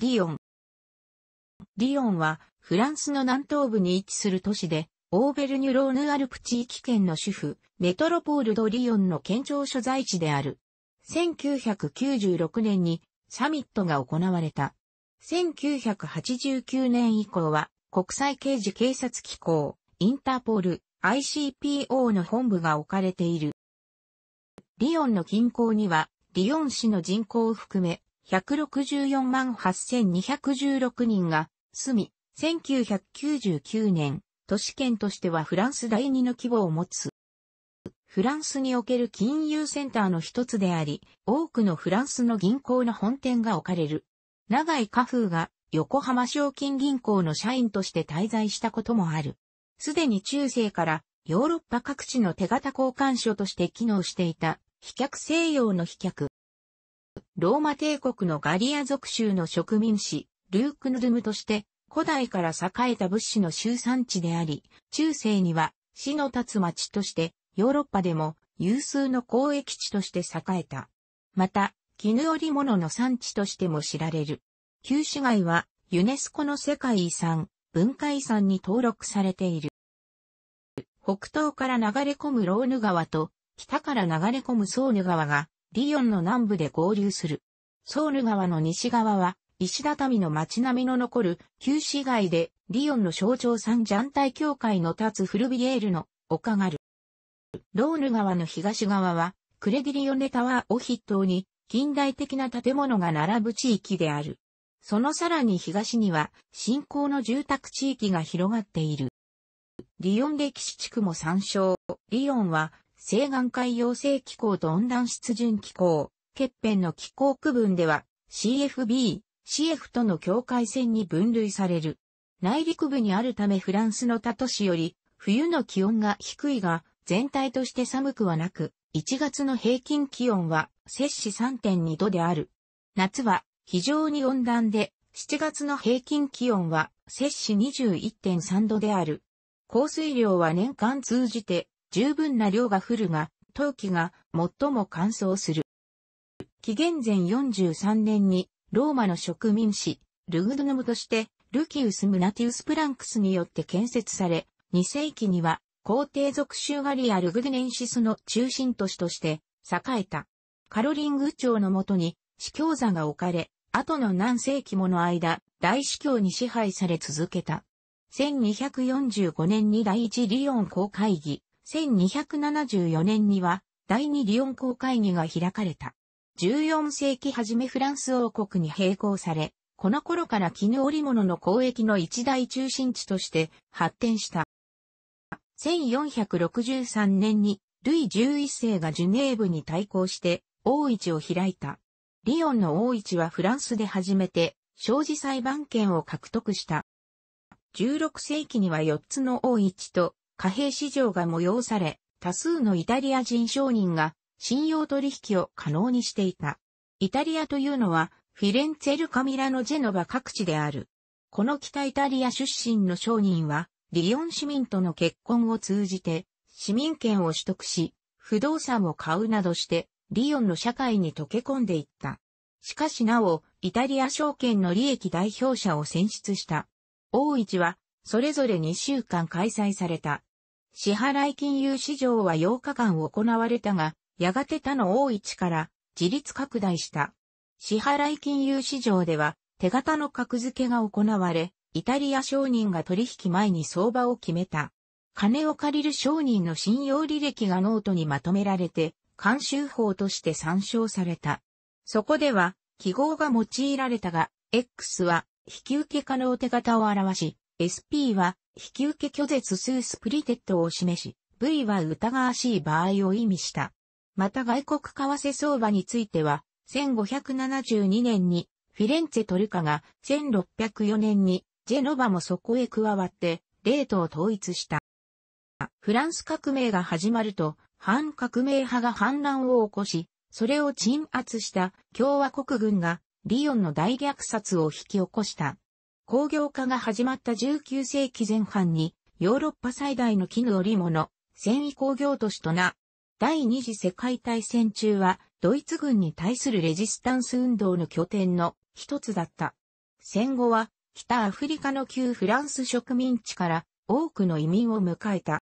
リオン。リオンは、フランスの南東部に位置する都市で、オーベルニュローヌアルプ地域圏の主婦、メトロポールドリオンの県庁所在地である。1996年にサミットが行われた。1989年以降は国際刑事警察機構、インターポール、ICPO の本部が置かれている。リオンの近郊には、リヨン市の人口を含め、164万8216人が住み、1999年、都市圏としてはフランス第2の規模を持つ。フランスにおける金融センターの一つであり、多くのフランスの銀行の本店が置かれる。長井家風が横浜賞金銀行の社員として滞在したこともある。すでに中世からヨーロッパ各地の手形交換所として機能していた、飛脚西洋の飛脚、ローマ帝国のガリア属州の植民地、ルークヌルムとして、古代から栄えた物資の集産地であり、中世には、死の立つ町として、ヨーロッパでも有数の交易地として栄えた。また、絹織物の産地としても知られる。旧市街は、ユネスコの世界遺産、文化遺産に登録されている。北東から流れ込むローヌ川と、北から流れ込むソーヌ川が、リヨンの南部で合流する。ソウル川の西側は、石畳の街並みの残る旧市街で、リヨンの象徴三ジャン体協会の立つフルビエールの丘がある。ローヌ川の東側は、クレディリオネタワーを筆頭に、近代的な建物が並ぶ地域である。そのさらに東には、新興の住宅地域が広がっている。リヨン歴史地区も参照。リヨンは、西岸海洋性気候と温暖湿潤気候、欠片の気候区分では CFB、CF との境界線に分類される。内陸部にあるためフランスの他都市より冬の気温が低いが全体として寒くはなく、1月の平均気温は摂氏3.2度である。夏は非常に温暖で、7月の平均気温は摂氏21.3度である。降水量は年間通じて十分な量が降るが、陶器が最も乾燥する。紀元前43年にローマの植民地、ルグドヌムとしてルキウス・ムナティウス・プランクスによって建設され、2世紀には皇帝族州ガリア・ルグドネンシスの中心都市として栄えた。カロリング朝のもとに司教座が置かれ、後の何世紀もの間、大司教に支配され続けた。1245年に第一リオン公会議、1274年には第二リヨン公会議が開かれた。14世紀初めフランス王国に並行され、この頃から絹織物の交易の一大中心地として発展した。1463年にルイ11世がジュネーブに対抗して王市を開いた。リヨンの王市はフランスで初めて生事裁判権を獲得した。16世紀には4つの王市と貨幣市場が催され、多数のイタリア人商人が信用取引を可能にしていた。イタリアというのは、フィレンツェルカミラのジェノバ各地である。この北イタリア出身の商人は、リヨン市民との結婚を通じて、市民権を取得し、不動産を買うなどして、リヨンの社会に溶け込んでいった。しかしなお、イタリア証券の利益代表者を選出した。大市は、それぞれ2週間開催された。支払金融市場は8日間行われたが、やがて他の大市から自立拡大した。支払金融市場では手形の格付けが行われ、イタリア商人が取引前に相場を決めた。金を借りる商人の信用履歴がノートにまとめられて、監修法として参照された。そこでは、記号が用いられたが、X は引き受け可能手形を表し、SP は、引き受け拒絶る。スプリテッドを示し、V は疑わしい場合を意味した。また外国為替相場については、1572年にフィレンツェトルカが1604年にジェノバもそこへ加わってレートを統一した。フランス革命が始まると反革命派が反乱を起こし、それを鎮圧した共和国軍がリヨンの大虐殺を引き起こした。工業化が始まった19世紀前半に、ヨーロッパ最大の絹織物、繊維工業都市とな。第二次世界大戦中は、ドイツ軍に対するレジスタンス運動の拠点の一つだった。戦後は、北アフリカの旧フランス植民地から多くの移民を迎えた。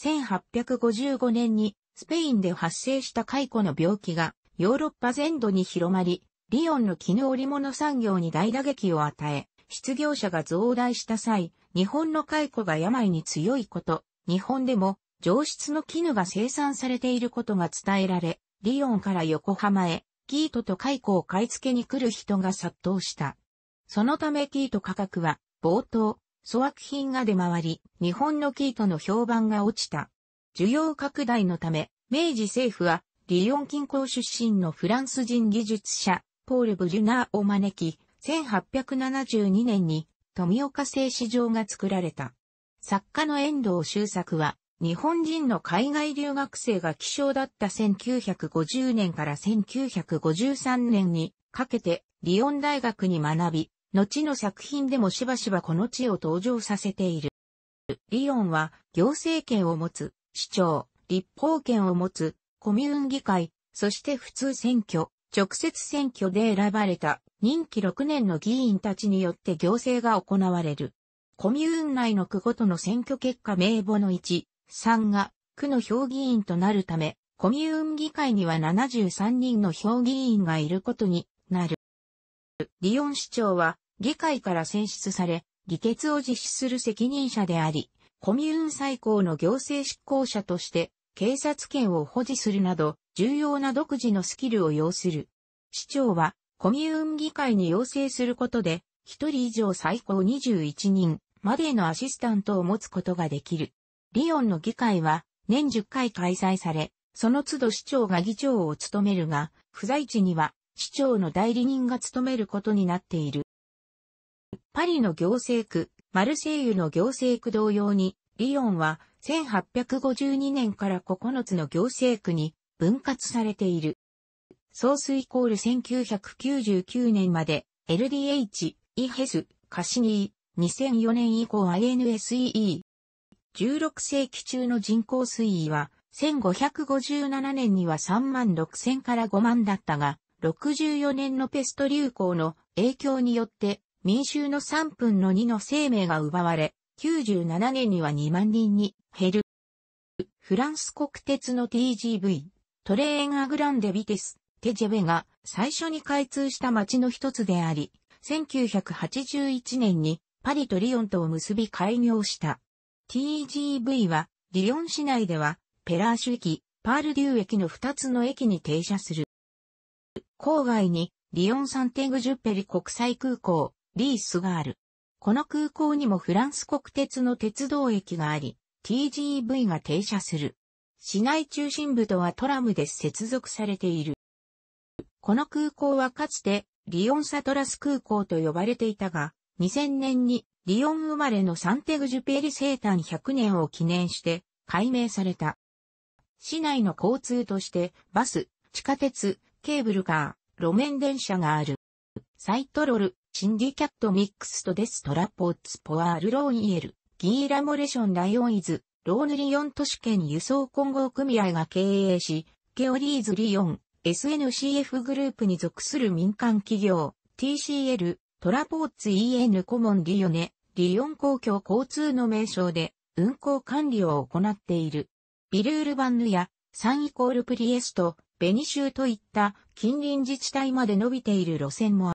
1855年にスペインで発生した解雇の病気がヨーロッパ全土に広まり、リヨンの絹織物産業に大打撃を与え、失業者が増大した際、日本の蚕が病に強いこと、日本でも上質の絹が生産されていることが伝えられ、リヨンから横浜へ、キートと蚕を買い付けに来る人が殺到した。そのためキート価格は、冒頭、粗悪品が出回り、日本のキートの評判が落ちた。需要拡大のため、明治政府は、リヨン近郊出身のフランス人技術者、ポール・ブリュナーを招き、1872年に富岡製糸場が作られた。作家の遠藤周作は、日本人の海外留学生が希少だった1950年から1953年にかけてリオン大学に学び、後の作品でもしばしばこの地を登場させている。リオンは行政権を持つ、市長、立法権を持つ、コミューン議会、そして普通選挙、直接選挙で選ばれた任期6年の議員たちによって行政が行われる。コミューン内の区ごとの選挙結果名簿の1、3が区の評議員となるため、コミューン議会には73人の評議員がいることになる。リヨン市長は議会から選出され、議決を実施する責任者であり、コミューン最高の行政執行者として警察権を保持するなど、重要な独自のスキルを要する。市長は、コミューン議会に要請することで、1人以上最高21人までのアシスタントを持つことができる。リヨンの議会は、年10回開催され、その都度市長が議長を務めるが、不在地には市長の代理人が務めることになっている。パリの行政区、マルセイユの行政区同様に、リヨンは1852年から9つの行政区に分割されている。総水イコール1999年まで LDH、イヘス、カシニー、2004年以降 INSEE。16世紀中の人口推移は、1557年には3万6000から5万だったが、64年のペスト流行の影響によって民衆の3分の2の生命が奪われ、97年には2万人に減る。フランス国鉄の TGV、トレーンアグランデビティス、テジェベが最初に開通した街の一つであり、1981年にパリとリヨンとを結び開業した。TGV は、リヨン市内では、ペラーシュ駅、パールデュー駅の2つの駅に停車する。郊外に、リヨンサンテグジュッペリ国際空港、リースがある。この空港にもフランス国鉄の鉄道駅があり、TGV が停車する。市内中心部とはトラムで接続されている。この空港はかつてリオンサトラス空港と呼ばれていたが、2000年にリオン生まれのサンテグジュペリ生誕100年を記念して改名された。市内の交通としてバス、地下鉄、ケーブルカー、路面電車がある。サイトロル、シンディキャットミックスとデストラポーツポアールローニエル、ギーラモレションライオンイズ、ローヌリヨン都市圏輸送混合組合が経営し、ケオリーズリヨン、SNCF グループに属する民間企業、TCL、トラポーツ EN コモンリヨネ、リヨン公共交通の名称で運行管理を行っている。ビルールバンヌやサンイコールプリエスト、ベニ州といった近隣自治体まで伸びている路線もあ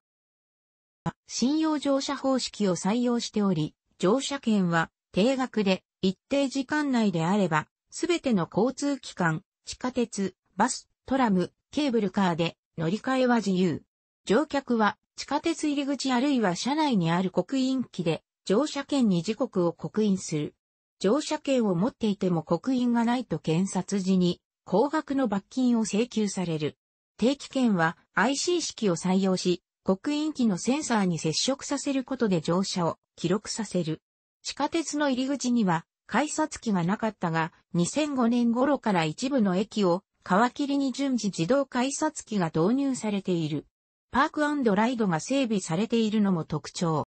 る。信用乗車方式を採用しており、乗車券は定額で一定時間内であれば、すべての交通機関、地下鉄、バス、トラム、ケーブルカーで乗り換えは自由。乗客は地下鉄入り口あるいは車内にある刻印機で乗車券に時刻を刻印する。乗車券を持っていても刻印がないと検察時に高額の罰金を請求される。定期券は IC 式を採用し、刻印機のセンサーに接触させることで乗車を記録させる。地下鉄の入り口には改札機がなかったが、2005年頃から一部の駅を皮切りに順次自動改札機が導入されている。パークライドが整備されているのも特徴。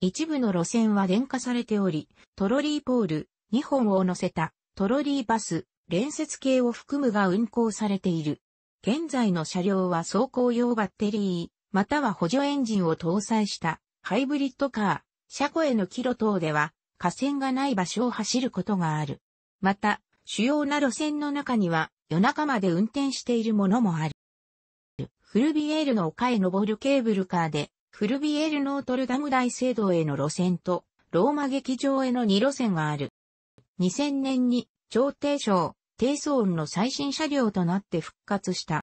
一部の路線は電化されており、トロリーポール、2本を乗せたトロリーバス、連接系を含むが運行されている。現在の車両は走行用バッテリー、または補助エンジンを搭載したハイブリッドカー、車庫へのキロ等では河川がない場所を走ることがある。また、主要な路線の中には夜中まで運転しているものもある。フルビエールの丘へ登るケーブルカーで、フルビエールノートルダム大聖堂への路線と、ローマ劇場への2路線がある。2000年に、超低省、低層音の最新車両となって復活した。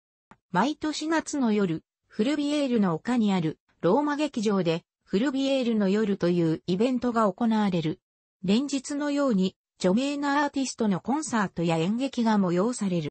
毎年夏の夜、フルビエールの丘にあるローマ劇場でフルビエールの夜というイベントが行われる。連日のように著名なアーティストのコンサートや演劇が催される。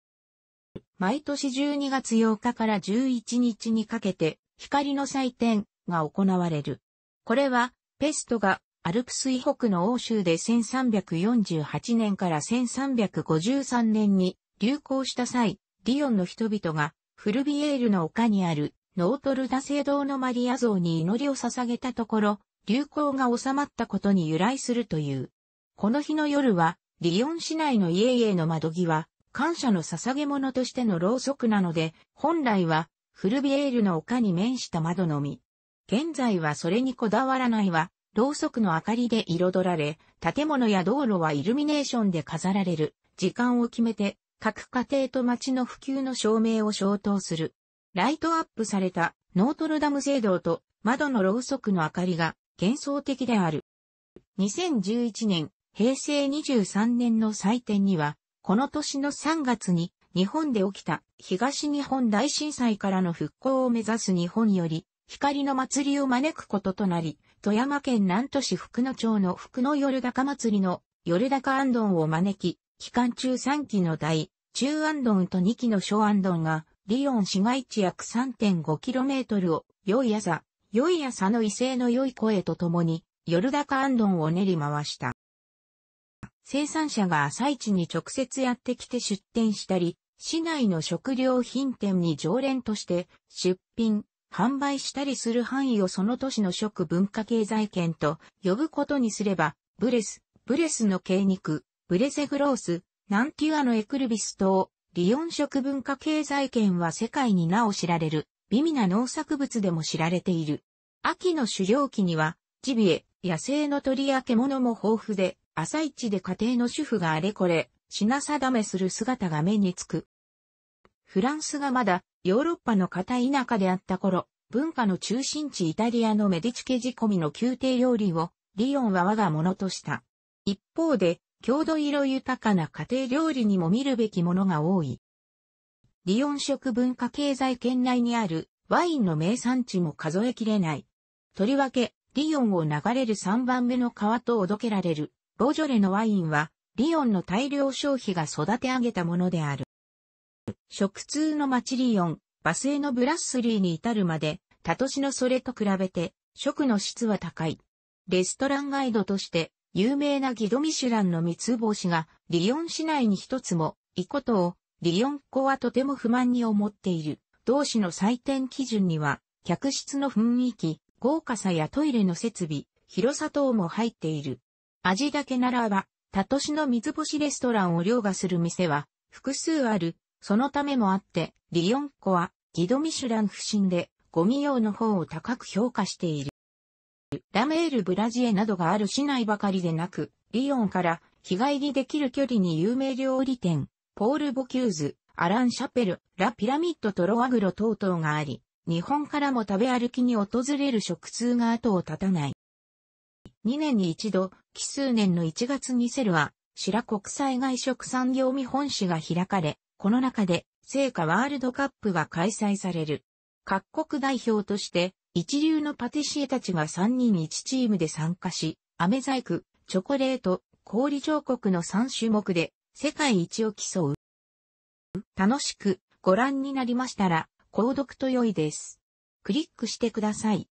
毎年12月8日から11日にかけて光の祭典が行われる。これはペストがアルプス以北の欧州で1348年から1353年に流行した際、リオンの人々がフルビエールの丘にあるノートルダ聖堂のマリア像に祈りを捧げたところ、流行が収まったことに由来するという。この日の夜は、リヨン市内の家々の窓際、感謝の捧げ物としてのろうそくなので、本来は、フルビエールの丘に面した窓のみ。現在はそれにこだわらないは、ろうそくの明かりで彩られ、建物や道路はイルミネーションで飾られる、時間を決めて、各家庭と町の普及の証明を消灯する。ライトアップされたノートルダム聖堂と窓のろうそくの明かりが幻想的である。2011年、平成23年の祭典には、この年の3月に日本で起きた東日本大震災からの復興を目指す日本より光の祭りを招くこととなり、富山県南都市福野町の福野夜高祭りの夜高安頓を招き、期間中3期の大、中安頓と2期の小安頓がリヨン市街地約 3.5km を、良い朝、良い朝の威勢の良い声とともに、ヨルダカアンドンを練り回した。生産者が朝市に直接やってきて出店したり、市内の食料品店に常連として出品、販売したりする範囲をその都市の食文化経済圏と呼ぶことにすれば、ブレス、ブレスの軽肉、ブレセグロース、ナンティアのエクルビス等、リヨン食文化経済圏は世界に名を知られる、美味な農作物でも知られている。秋の狩猟期には、ジビエ、野生の鳥や獣も豊富で、朝市で家庭の主婦があれこれ、品定めする姿が目につく。フランスがまだヨーロッパの片田舎であった頃、文化の中心地イタリアのメディチ家仕込みの宮廷料理をリヨンは我が物とした。一方で、郷土色豊かな家庭料理にも見るべきものが多い。リヨン食文化経済圏内にあるワインの名産地も数えきれない。とりわけ、リヨンを流れる3番目の川とおどけられる、ボジョレのワインは、リヨンの大量消費が育て上げたものである。食通の町リヨン、バスエのブラッスリーに至るまで、他都市のそれと比べて、食の質は高い。レストランガイドとして、有名なギドミシュランの三つ星が、リヨン市内に一つも、いことを、リヨン子はとても不満に思っている。同市の採点基準には、客室の雰囲気、豪華さやトイレの設備、広さ等も入っている。味だけならば、他都市の三つ星レストランを凌駕する店は、複数ある。そのためもあって、リヨン子は、ギドミシュラン不振で、ゴミ用の方を高く評価している。ラメールブラジエなどがある市内ばかりでなく、リヨンから日帰りできる距離に有名料理店、ポール・ボキューズ、アラン・シャペル、ラ・ピラミッドトロアグロ等々があり、日本からも食べ歩きに訪れる食通が後を絶たない。2年に一度、奇数年の1月にセルは、白国際外食産業見本市が開かれ、この中で、聖火ワールドカップが開催される。各国代表として、一流のパティシエたちが3人1チームで参加し、飴細工、チョコレート、氷彫刻の3種目で世界一を競う。楽しくご覧になりましたら、購読と良いです。クリックしてください。